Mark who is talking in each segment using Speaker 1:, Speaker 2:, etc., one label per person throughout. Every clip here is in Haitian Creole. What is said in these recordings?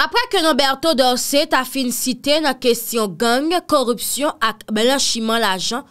Speaker 1: apre ke nou Berto Dorsey ta fin site nan kesyon gang, korupsyon ak belanchiman la jan,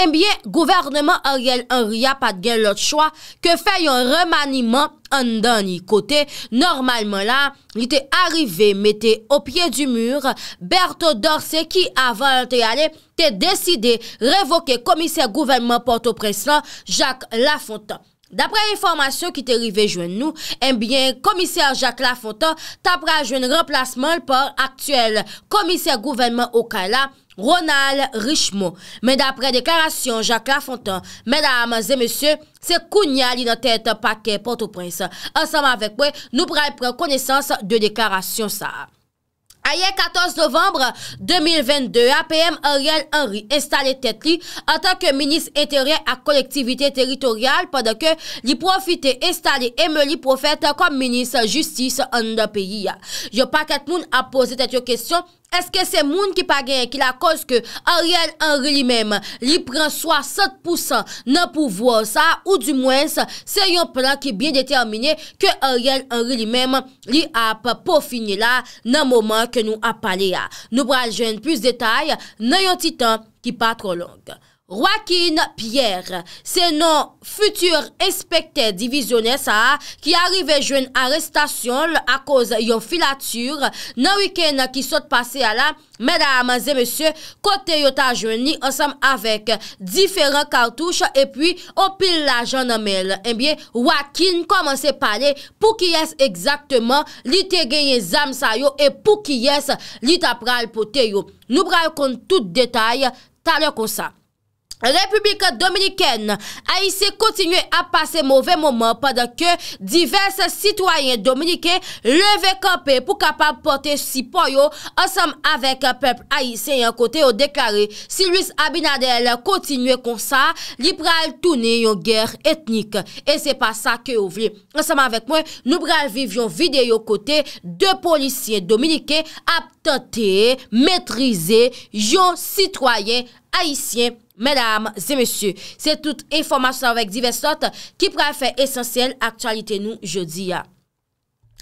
Speaker 1: enbyen gouvernement a riel an ria pat gen lot chwa ke fè yon remaniman an dan yi kote. Normalman la, li te arrive mette o pie du mur, Berto Dorsey ki avan te ale te deside revoke komiser gouvernement porto preslan Jacques Lafontan. Dapre informasyon ki te rive jwen nou, enbyen eh komisyar Jacques Lafontan tapre a jwen remplasman l por aktuel komisyar gouvenman Okala, Ronald Richemont. Men dapre deklarasyon Jacques Lafontan, men daman zemesye, se kounya li nan tete pake porto prins. Ansama vek we nou pre pre konesans de deklarasyon sa. A ye 14 novembre 2022, APM Ariel Henry installe tet li an tanke minis enteryen a kolektivite teritorial padan ke li profite installe eme li profete kom minis justice an nan peyi ya. Yo pa ket moun apose tet yo kesyon Eske se moun ki pa genye ki la kos ke Ariel Henry li menm li pren soa 7% nan pou vo sa ou di mwens se yon plan ki biye determine ke Ariel Henry li menm li ap pou fini la nan mouman ke nou ap pale ya. Nou pral jen plus detay nan yon titan ki pa tro long. Wakin Pierre, se nan futur espekte divizyoner sa a, ki arive jwen arrestasyon a koz yon filatur, nan wiken ki sot pase a la, mèda amaze mèsyo, kote yo ta jwen ni ansam avek diferan kartouche e pi opil la jan namel. E eh bie, wakin koman se pale pou ki yes exaktman li te genye zam sa yo e pou ki yes li ta pral pou te yo. Nou pral kon tout detay talè kon sa. Republikan Dominiken aise kontinue ap pase mouve mouman padan ke divers sitoyen Dominiken leve kampen pou kapap pote sipon yo ansam avek pepl aise yon kote yo deklare si Louis Abinadel kontinue konsa, liberal toune yon ger etnik e se pa sa ke ouvle. Ansam avek mwen, nou bra vivyon vide yo kote de policyen Dominiken ap tanteye, metrize yon sitoyen Dominiken. Haitien, mèdames et messieurs, c'est toute information avec diverses sortes qui pourrait faire essentiel actualité nous jeudi.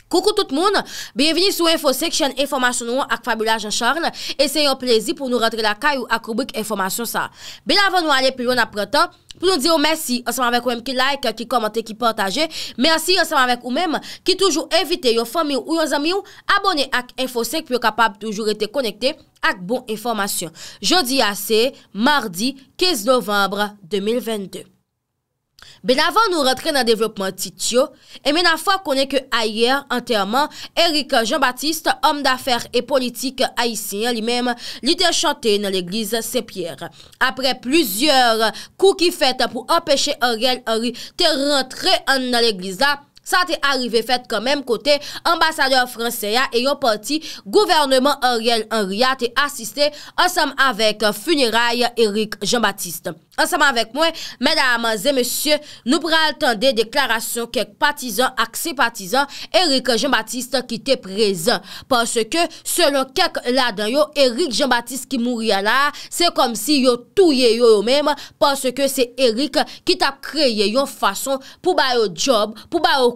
Speaker 1: Koukou tout moun, bienveni sou infosek chen informasyon nou ak Fabula Jean Charles E se yo plezi pou nou rentre la kay ou ak rubik informasyon sa Ben avon nou ale pou yon apretan Pou nou di yo mersi anseman vek ou men ki like, ki komante, ki pwantaje Mersi anseman vek ou men ki toujou evite yo fami ou yo zami ou Abone ak infosek pou yo kapab toujou rete konekte ak bon informasyon Jodi a se, mardi, 15 novembre 2022 Ben avan nou rentre nan devlopman Titio, e men avan konen ke ayer, anterman, Erika Jean-Baptiste, om dafer e politik a isen, li men, li de chante nan l'eglise Saint-Pierre. Apre pluzièr kou ki fète pou empèche Aurel te rentre nan l'eglise la, sa te arrive fèt kèmèm kote ambassadeur franseya e yon parti gouvernement Ariel Henriat te asiste ansèm avèk funeray Erik Jean-Baptiste. Ansèm avèk mwen, mèdè amazè mèsyè, nou pral tendè deklarasyon kèk patizan ak se patizan Erik Jean-Baptiste ki te prezè panse ke selon kèk ladan yo, Erik Jean-Baptiste ki mouri alè, se kom si yo touye yo yo mèm, panse ke se Erik ki ta kreye yo fason pou ba yo job, pou ba yo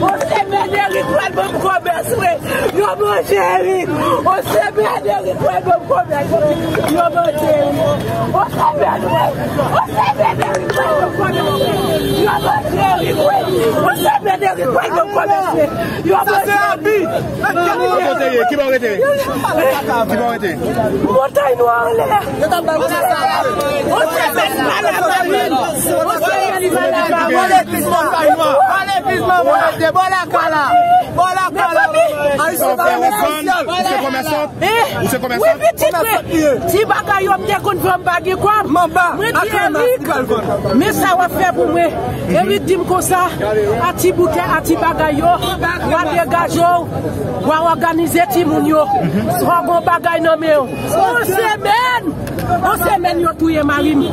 Speaker 2: Hose bring rekw zo mw konweswe? Yo wot cheri! Hose bring rekw zwo m konweswe? Ose bring rekw zwo m konwen tai nou kwen? Yo wot cheri kwen? Hose bring rekw zwo m konweswe? Sase ou bi la.. Lote o tai ye, kib o watey? Ti pa o watey? crazy Hose bring rem tentan Ose bring rem tentan ment et pis mwen ta
Speaker 1: yon le Pagt Point Bon la eh, kwa la Bon la kwa la Ou se komensant Si bagay yo mne kon vye mbagye kwa Mwen di anlik Mwen sa wafè pou mwen E wè di mkosa
Speaker 2: A ti bouke, a ti bagay yo Wan degaj yo Wan waganize ti moun yo Swa mhm. vyon bagay nanmè yo On se men On se men yo touye marini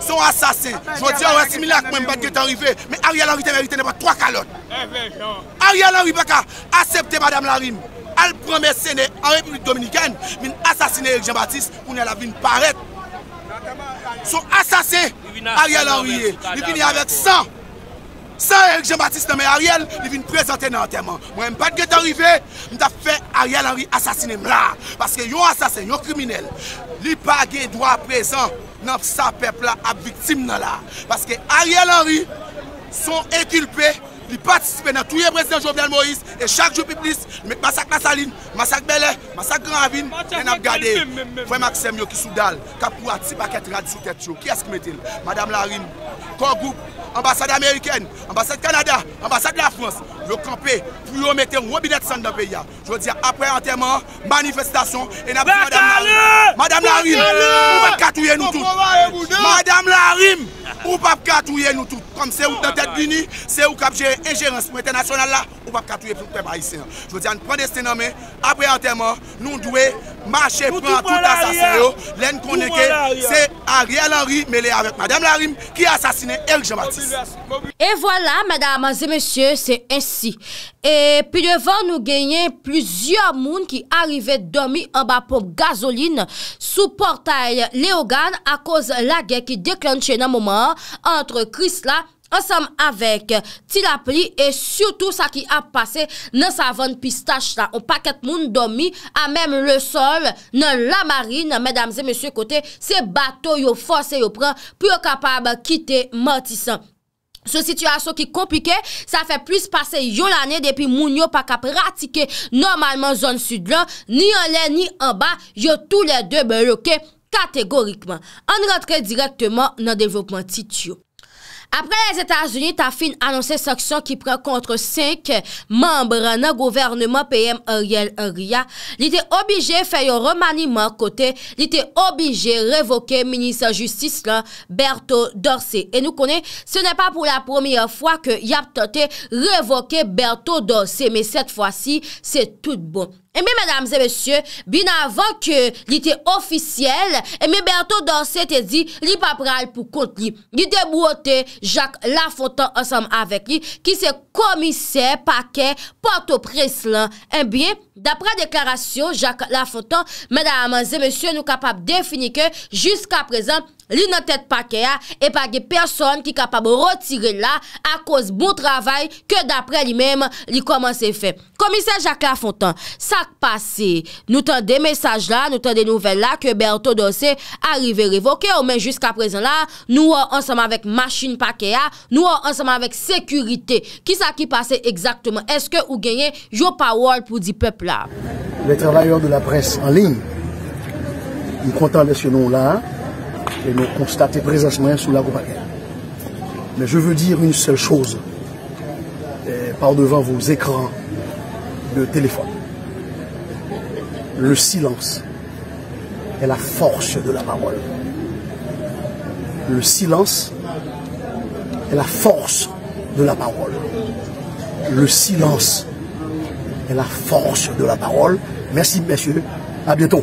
Speaker 2: Son asase, jwoti an resimile ak mwen bat get anrive, men Arya Lanri te merite ne pa 3 kalot. Arya Lanri beka, asepte Madame Larime, al prome sene an Republik Dominikane, min asasine El Jean-Baptiste pou ne la vin paret. Euh, Son asase, Arya Lanri, mi fini avek 100. Saint-Éric-Jean-Baptiste nommé Ariel, li vin prezanté nan anterman. Mwen mpadke tanrive, mwen ta fè Ariel Henry asasiné mla. Paske yon asasin, yon kriminel, li pa gen doa prezant nan sa pep la ap viktim nan la. Paske Ariel Henry, son ekilpe, li patisipe nan touye prezident Jovian Moïse, e chak jo piplis, li mèk masak Nasaline, masak Belè, masak Granvin, mwen bon, ap gade. Fwen Maxem yo ki soudal, kapou a ti paket rad sou tèt yo. Ki esk metil? Madame Larine, Kogoub, ambasade Ameriken, ambasade Kanada, ambasade la Frans, yo kampe pou yo mette wobinet san nan peya. Je wè di apre anterman, manifestasyon, enabou madame Larim, madame Larim, ouwe katouye nou tout. Madame Larim! Ou pap katouye nou tout. Kom se ou te tet bini, se ou kap jere e jere en soumete nasyonal la, ou pap katouye pou pep a isen. Je veux dire, nous prenons des sténomes, apres enter mort, nous devons marcher pour tout assassinat. L'un qu'on n'est qu'est, c'est Ariel Henry, mêlé avec Madame Larime, qui a assassiné Elge Matisse.
Speaker 1: Et voilà, madame, mesdames et messieurs, c'est ainsi. Et puis devan nou genyen plusieurs moun ki arrive domi an ba pou gazoline sou portail Leogane a koz la gen ki deklanche nan mouman entre Chris la ansam avek Tilapli et surtout sa ki ap pase nan savon pistache la. Ou paket moun domi an mem le sol nan la marine. Medamze, mesye kote, se bato yo fose yo pran pou yo kapab kite matisan. Se situasyon ki komplike, sa fe plus pase yon lane depi moun yo pa ka pratike normalman zon sud lan, ni yon len ni yon ba, yo tou le de be loke kategorikman. An rentre direktman nan devokman tit yo. apre les Etats-Unis ta fin annonsè saksyon ki pren kontre 5 membren nan gouvernement PM Ariel Ria, li te obige fè yon remaniment kote, li te obige revoke minister justice la Berto Dorse. E nou konen, se ne pa pou la premier fwa ke Yaptote revoke Berto Dorse, me set fwa si, se tout bon. E eh mi, mèdam zè mèsyè, bin avan ke li te ofisyel, e eh mi bè anto dansè te di, li pa pral pou kont li. Li te mwote Jacques Lafontan ansam avèk li, ki se komise pa ke panto preslan. E eh mi, d'apre deklarasyon Jacques Lafontan, mèdam zè mèsyè nou kapap definike, jiska prezant, li nan tèt pa kè ya e pa gen person ki kapab retire la a kòz bon travay ke dapre li mèm li kòman se fè. Komisè Jacques Lafontan, sak pase, nou tan de mesaj la, nou tan de nouvel la, ke Berto Dossé arive revoke, ou men jusqu'a prezen la, nou anseman vek machin pa kè ya, nou anseman vek sekurite, ki sa ki pase exaktman, eske ou genye jou pa wol pou di pepl la?
Speaker 2: Le travayor de la pres en ligne y kontan de se nou la, et nous constater présentement sous la Paquet. Mais je veux dire une seule chose, par devant vos écrans de téléphone. Le silence est la force de la parole. Le silence est la force de la parole. Le silence est la force de la parole. Merci, messieurs. À bientôt.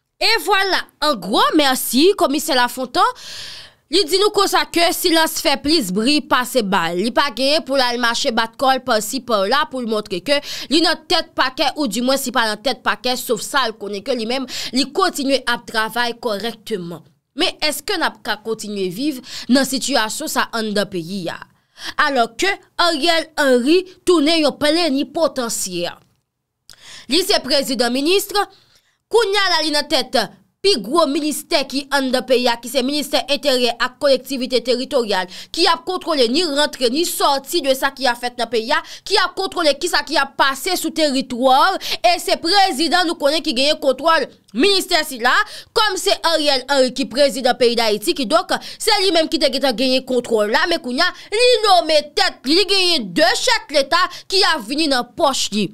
Speaker 1: E voilà, an gro, mersi, komisè la fontan, li di nou ko sa ke, silan se fe plis bri pa se bal. Li pa genye pou la l'mache batkol pa si pa la, pou l'montre ke, li nan tet pa ke, ou di mwen si pa nan tet pa ke, souf sa l'kone ke li men, li kontinye ap travay korektman. Me eske nan ka kontinye viv nan sityasyon sa an da pe yi ya? Alo ke, a riel an ri, tou ne yon plen ni potansiyan. Li se prezident-ministre, Kou nya la li nan tèt, pi gro minister ki an nan peya, ki se minister etere ak kolektivite teritorial, ki ap kontrole ni rentre ni sorti de sa ki a fèt nan peya, ki ap kontrole ki sa ki a pase sou teritwar, e se prezident nou konen ki genye kontrole minister si la, kom se Ariel Henry ki prezident peyi da Haiti ki dok, se li menm ki te genye kontrole la, me kou nya li nou men tèt, li genye de chèk l'état ki a vini nan poch li.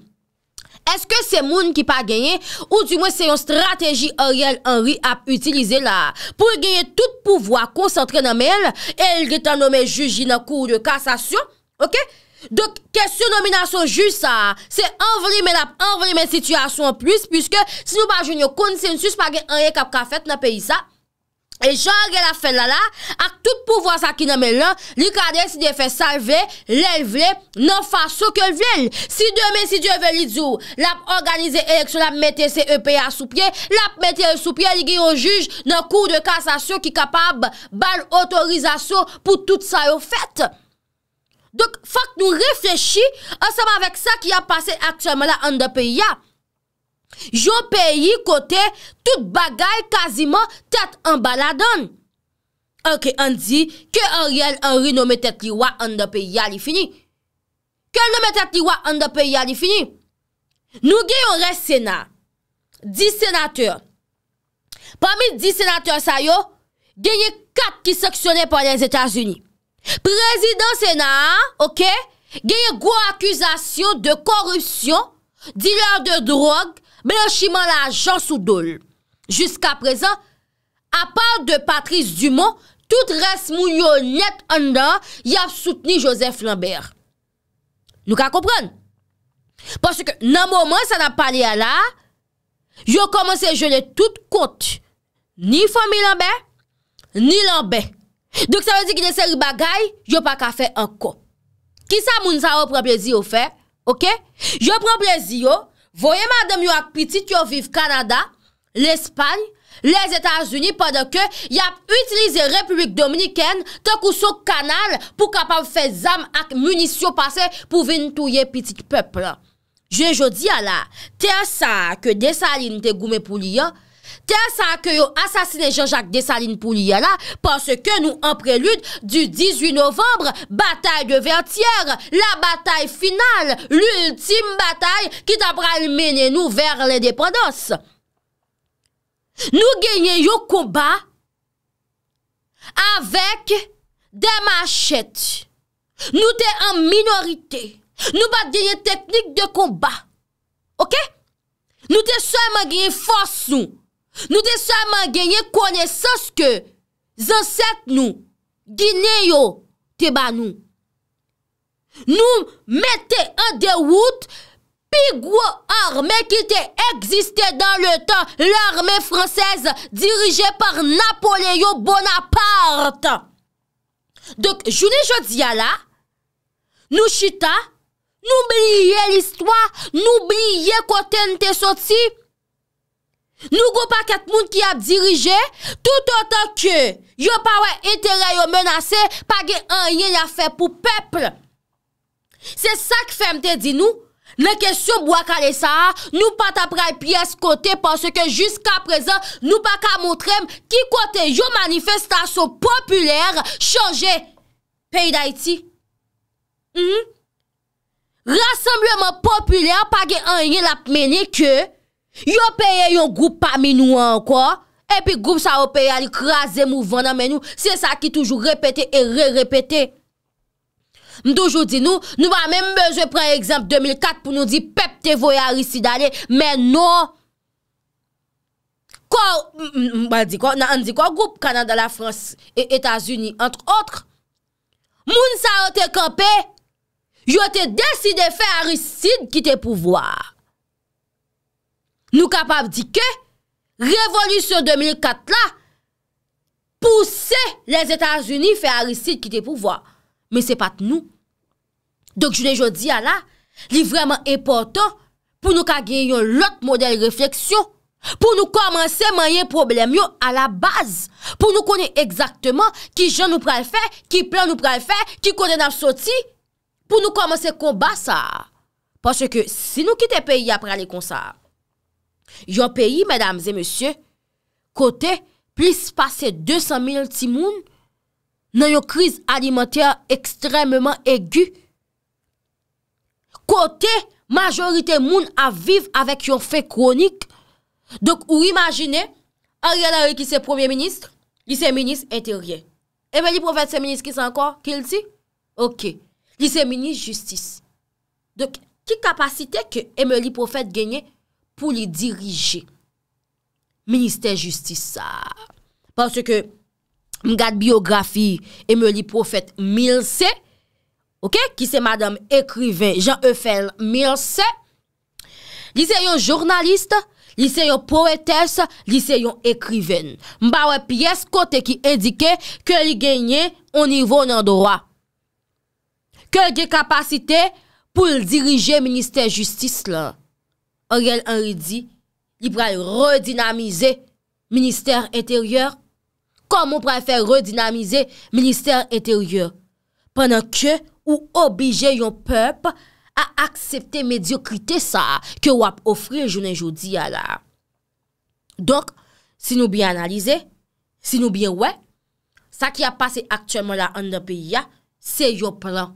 Speaker 1: Eske se moun ki pa genye ou di mwen se yon strategi oryel anri ap utilize la pou genye tout pouvoi konsantre nan men el getan nomen juji nan kou de kassasyon? Ok? Dok kes sou nominasyon ju sa, se anvri men ap anvri men situasyon plus pwiske si nou pa joun yo konsensus pa gen anri kap kafet nan peyi sa? E jan gen la fen la la, ak tout pouvo sa ki nan men lan, li kade si de fe salve, levle, nan fa so ke vle. Si demen si diye ven li zou, lap organize eleksyon, lap mette se e pe a sou pie, lap mette se e sou pie, li gen yo juj nan kou de kasasyon ki kapab ban otorizasyon pou tout sa yo fete. Dok fak nou reflechi, anseman vek sa ki a pase ak chanman la an de pe yap. Joun peyi kote tout bagay kazi man tet an baladon Anke an di ke an riyel an ri nometet li wa an de peyi alifini Kel nometet li wa an de peyi alifini Nou gen yon res sena Di senateur Pamil di senateur sa yo Genye kat ki seksyonen pou an les Etats-Unis Prezident sena an Genye gwo akusasyon de korupsyon Diler de drog bel chiman la jansou dole. Jusk aprezen, apal de Patrice Dumont, tout res moun yo net an dan ya souteni Joseph Lambert. Nou ka kompran? Paske nan mouman sa nan pali a la, yo komanse je le tout konti. Ni fomi Lambert, ni Lambert. Dok sa vè di ki de seri bagay, yo pa ka fè an kon. Ki sa moun sa wè pren plezi yo fè, yo pren plezi yo, Voye ma demyo ak pitit yo viv Kanada, l'Espany, l'Etats-Unis, pade ke yap utilize Republik Dominiken te kousok kanal pou kapab fe zam ak munisyon pase pou vin touye pitit peple. Je jo di ala, te asan ke desa alin te goume pou liya, Tè sa akè yo asasine Jean-Jacques Dessalines pou li yè la, panse ke nou an prelude du 18 novembre, batay de vertièr, la batay final, l'ultime batay ki tapra almenè nou ver l'indépendance. Nou genye yo komba avèk demachèt. Nou tè an minorité. Nou bat genye teknik de komba. Ok? Nou tè sa man genye fòs nou. Nou de sa man genye kone sas ke zanset nou, Gineyo te ban nou. Nou mette an de wout, pigwo arme ki te eksiste dan le tan, l'arme fransez dirije par Napoleo Bonaparte. Donk, jouni jodi ya la, nou chita, nou blye l'istwa, nou blye kote nte sotsi, Nou go pa ket moun ki ap dirije tout an tan ke yo pa wè etere yo menase pa gen an ye la fe pou peple. Se sa ke femte di nou me ke soub wak ale sa nou pat ap ray piyes kote panse ke jiska prezen nou pa ka montrem ki kote yo manifestasyon populère chanje peyi da iti. Rassembleman populère pa gen an ye la meni ke Yo peye yon goup pa minou anko, epi goup sa o peye alik raze mou vanda menou, se sa ki toujou repete e re-repette. Mdoujou di nou, nou ba men mbeze pre ekzamp 2004 pou nou di pep te voye a risid ale, men nou, kwa, mba di kwa, nan non, di kwa, goup kanan da la Frans e Etasuni entre otre, moun sa o te kampe, yo te deside fe a risid kite pou voa. Nou kapap di ke, revolusyon 2004 la, pousse les Etats-Unis fe a risite kite pouvoi. Men se pat nou. Dok jou de jodi ya la, li vreman eportan pou nou ka geyon lot model refleksyon, pou nou komanse mayen problem yo a la baz, pou nou konen ekzaktman ki jan nou prel fe, ki plan nou prel fe, ki koden ap soti, pou nou komanse konba sa. Paske ke si nou kite peyi apre ale konsa, Yon peyi, mèdames et monsie, kote, plis pase 200 000 ti moun nan yon kriz alimentèr ekstremèman egu. Kote, majorite moun aviv avèk yon fe kronik. Dok ou imagine, a rè la yon ki se premier ministre, li se ministre ente rien. Eh eme li profet se ministre kis ankor, kil ti? Ok. Li se ministre justice. Dok ki kapasite ke eme eh li profet genye pou li dirije Ministè Justice. Pansè ke m gade biografi eme li profète Milsè, ki se madame ekriven, Jean-Eufel Milsè, li se yon jounaliste, li se yon poetèse, li se yon ekriven. M bawa piyes kote ki edike ke li genye o nivou nan doa. Ke li genye kapasite pou li dirije Ministè Justice. Or yel an redi, li pral redinamize minister eteryor. Koman pral fè redinamize minister eteryor? Panan ke ou obije yon pep a aksepte mediokrite sa ke wap ofre jounen joudi ya la. Donk, si nou bi analize, si nou bi wè, sa ki a pase aktèman la an de piya, se yo pran.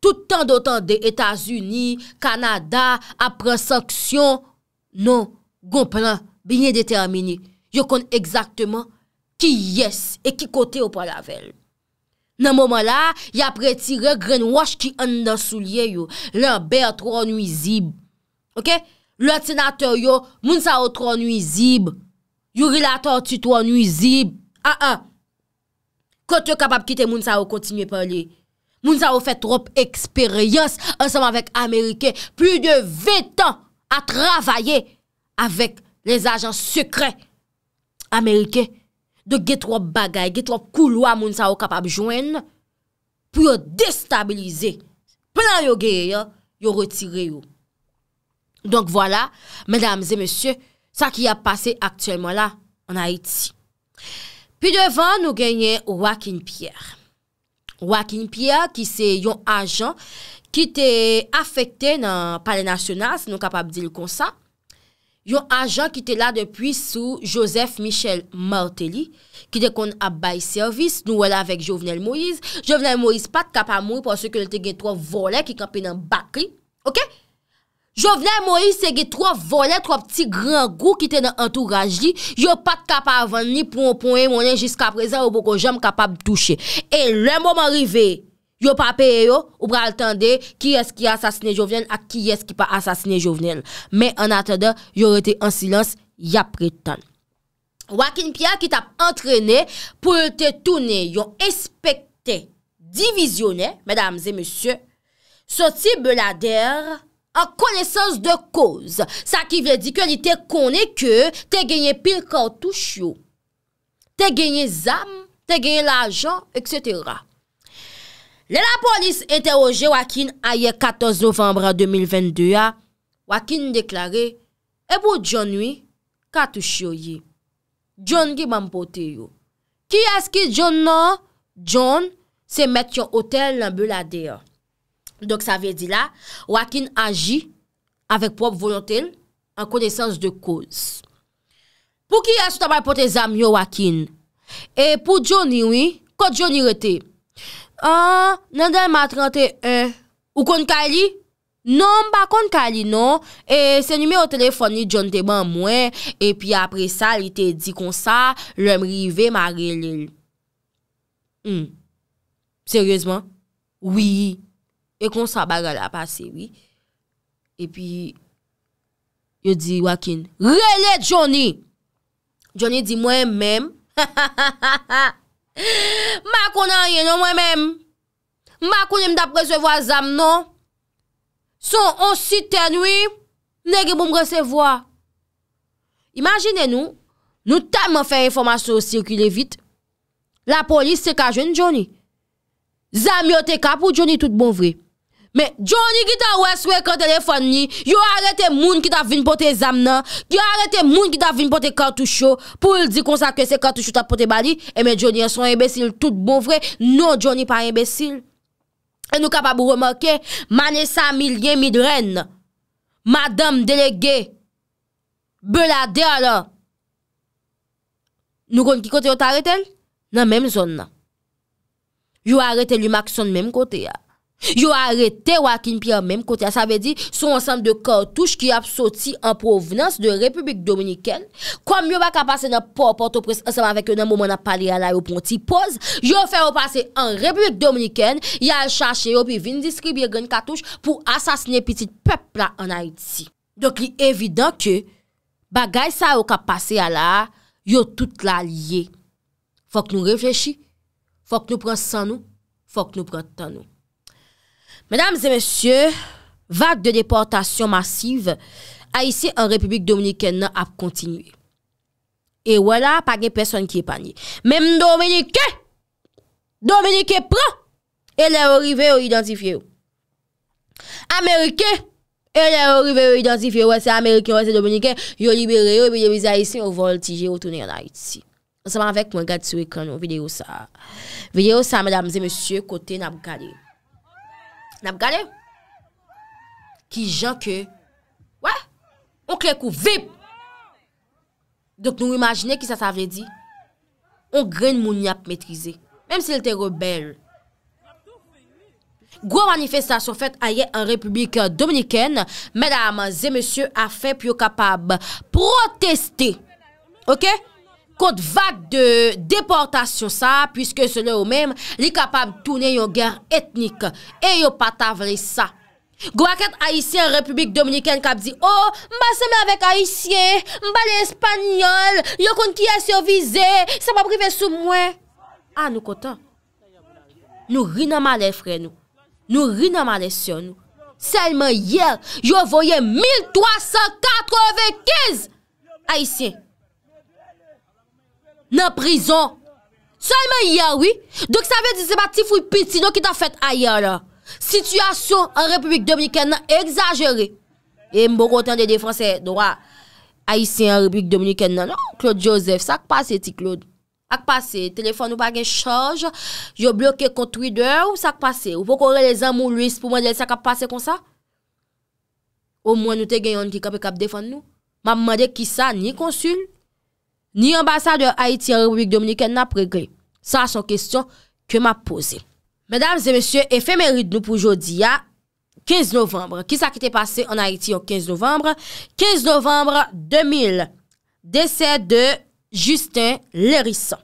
Speaker 1: Toutan dotan de Etasuni, Kanada, apre saksyon, non, gomplen, biye determini, yo kon exactement ki yes e ki kote yo pa lavel. Nan moman la, ya apre ti regren wach ki an dan sou liye yo, lan be a tro anouizib. Ok? Laten ato yo, moun sa o tro anouizib, yo rilato a ti tro anouizib, a ah, an, ah. kote yo kapap kite moun sa o kontinye paliye. Moun sa ou fè trop eksperyans Ansem anvek Amerike Plou de 20 an a travaye Avek les ajan sekre Amerike De getrop bagay Getrop kouloa moun sa ou kapab jwen Pou yo destabilize Plou yo geye yo Yo retire yo Donk vwala Sa ki a pase aktuelman la An Haiti Plou devan nou genye Joaquin Pierre Wakin Pia ki se yon ajan ki te afekte nan pale nasyonal se nou kapap dil kon sa. Yon ajan ki te la depi sou Joseph Michel Martelly ki de kon abay servis nou wala vek Jovenel Moïse. Jovenel Moïse pat kapamou pou anse ke lè te gen tro volè ki kapi nan bakli. Ok? Jovenel Moïse e gey tro volen, tro pti gran gou ki te nan entouraj li, yo pat kap avan ni ponponye mounen jiska prezen ou bo kon jem kapap touche. E lèm oman rive, yo papeye yo ou pral tende ki eski asasine jovenel a ki eski pa asasine jovenel. Men an atende, yo rete en silans yapre tan. Wakil Pia ki tap entrene pou rete toune, yo espekte, divisione, medamze, monsye, soti belader... a konesans de koz, sa ki vredi ke li te kone ke te genye pil kartou chyo, te genye zam, te genye lajan, etc. Le la polis interoje wakin aye 14 novembra 2022 a, wakin deklare, eh, ebo djonwi kartou chyo yi, djon ki mampote yo. Ki aske djon nan, djon se met yon hotel nan belade ya. Donk sa ve di la, wakin aji avik prop volantel an konesans de kouz. Pou ki yasou tabay pou te zam yo wakin? E pou Johnny oui, kou Johnny rete? An, nan den ma 31. Ou kon kali? Non, ba kon kali non. E se nime ou telefon ni Johnny te ban mwen. E pi apre sa, li te di kon sa, lèm rive ma relil. Hmm. Seryezman? Oui. E kon sa baga la pase, oui. E pi, yo di, wakin, relè Johnny! Johnny di, mwen mèm, ha ha ha ha ha ha! Mwa kon an yè, non, mwen mèm! Mwa kon mèm da presevo a zam, non? Son, on si ten, oui! Negi mwen mwesevo a! Imagine nou, nou tam mwen fè informasyon o sirkile vit, la polis se ka jwen Johnny. Zam yo te kap ou Johnny tout bon vrej? Men, Johnny ki ta weswe kantelefon ni, yo arete moun ki ta vin pote zam nan, yo arete moun ki ta vin pote kartou chou, pou el di konsakre se kartou chou ta pote bali, e men Johnny an son ebesil tout bouvre, non Johnny pan ebesil. E nou kapabou remoke, manen 100 milyen midren, madame delege, belade ala, nou kon ki kote yo ta arete el? Nan menm zon nan. Yo arete li mak son menm kote ya. Yo a rete wakin pi an menm kote, sa ve di son ansanm de kartouche ki a psoti an provenans de Republik Dominiken. Kom yo ba kapase nan port-porto pres ansanm avek yo nan mouman a pali ala yo pon ti pose, yo fè yo pase an Republik Dominiken, yo a chache yo pi vin diskribi gen kartouche pou asasne pitit pepla an Haiti. Donk li evidant ke bagay sa yo kapase ala, yo tout la liye. Fok nou reflechi, fok nou pran san nou, fok nou pran tan nou. Mesdames et messieurs, vague de déportation massive a ici en République Dominikè nan ap kontinue. Et voilà, pa gen person ki e panye. Mem Dominikè, Dominikè pran, elè ou rive ou identifiè ou. Amerikè, elè ou rive ou identifiè ou. Ouè se Amerikè, ouè se Dominikè, yo libere ou, ouè se Dominikè, ouè se Dominikè, ouè se Dominikè, ouè se Dominikè, ouè se Dominikè. Nap gale, ki jan ke, wè, on kle kou vip. Dok nou imagine ki sa sa vredi, on gren moun yap metrize, mèm se lte rebelle. Gwa manifestasyon fèt aye an republikan dominikèn, mèdaman zè mèsyon a fè pyo kapab proteste, okè? kont vak de deportasyon sa, pwiske se le ou mem, li kapab toune yon gen etnik, e yo patavre sa. Gwa ket Aisyen Republik Dominiken kap di, oh, mba seme avèk Aisyen, mba le Espanyol, yo koun kiye se vize, se mba prive sou mwen. A nou kontan, nou rinama le fre nou, nou rinama le sion nou. Selman yer, yo voye 1395 Aisyen. nan prizon. Sèlme yè wè. Dèk sa vè disè batif wè piti nou ki ta fèt a yè wè. Sityasyon an Republik Dominikèn nan egzajere. E mbo kontan de defanse dowa Aïsien an Republik Dominikèn non, nan. Claude Joseph, sa kpase ti Claude? Sa kpase? Telefon nou pa gen charge? Yo bloke kon Twitter? Ou sa kpase? Ou pou kore le zan moun luis pou mwen lè sa kpase kon sa? Ou mwen nou te gen yon ki kap e kap defanse nou? Mwen mwen lè ki sa ni konsul? Ni ambassadeur Haïti en République Dominikè n'a prégri. Sa son kèstyon ke m'a posé. Mèdames et mèsyè, efèmèrit nou poujodi ya 15 novembre. Ki sa ki te pase en Haïti yo 15 novembre? 15 novembre 2000, desè de Justin Lérisson.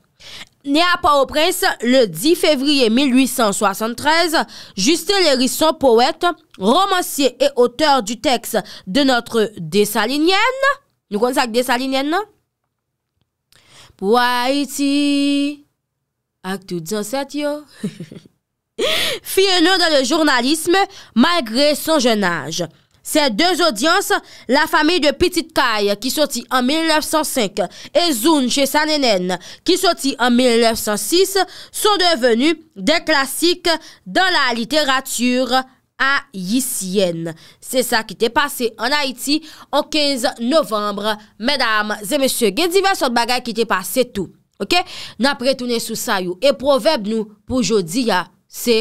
Speaker 1: Nè a pa ou prince le 10 février 1873, Justin Lérisson, poète, romanciè et auteur du teks de notre Dessalignène. Nou kon sa k Dessalignène nan? pou Haïti. Ak dans le journalisme malgré son jeune âge. Ces deux audiences, la famille de Petite Caille qui sortit en 1905 et Zoun chez Sanenen qui sortit en 1906 sont devenus des classiques dans la littérature A Yisyen Se sa ki te pase An Haiti An 15 novembre Medam Zemesye Gen diversot bagay ki te pase Se tou Ok Nap retene sou sayou E proverb nou Poujodi ya Se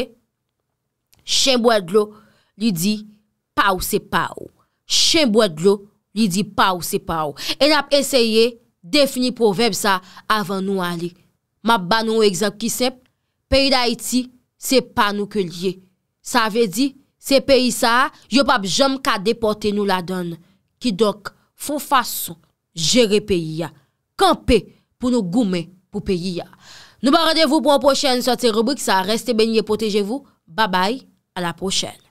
Speaker 1: Chembouadlo Li di Pa ou se pa ou Chembouadlo Li di Pa ou se pa ou E nap enseye Defini proverb sa Avan nou an li Map ban nou ekzak ki se Peri d'Haïti Se pa nou ke liye Sa ve di Se peyi sa, yo pap jom ka depote nou la don. Ki dok, foun fason, jere peyi ya. Kampi pou nou goume pou peyi ya. Nou ba radevou pou an pochene sa te rubrik sa. Reste benye, potejevou. Babay, a la pochene.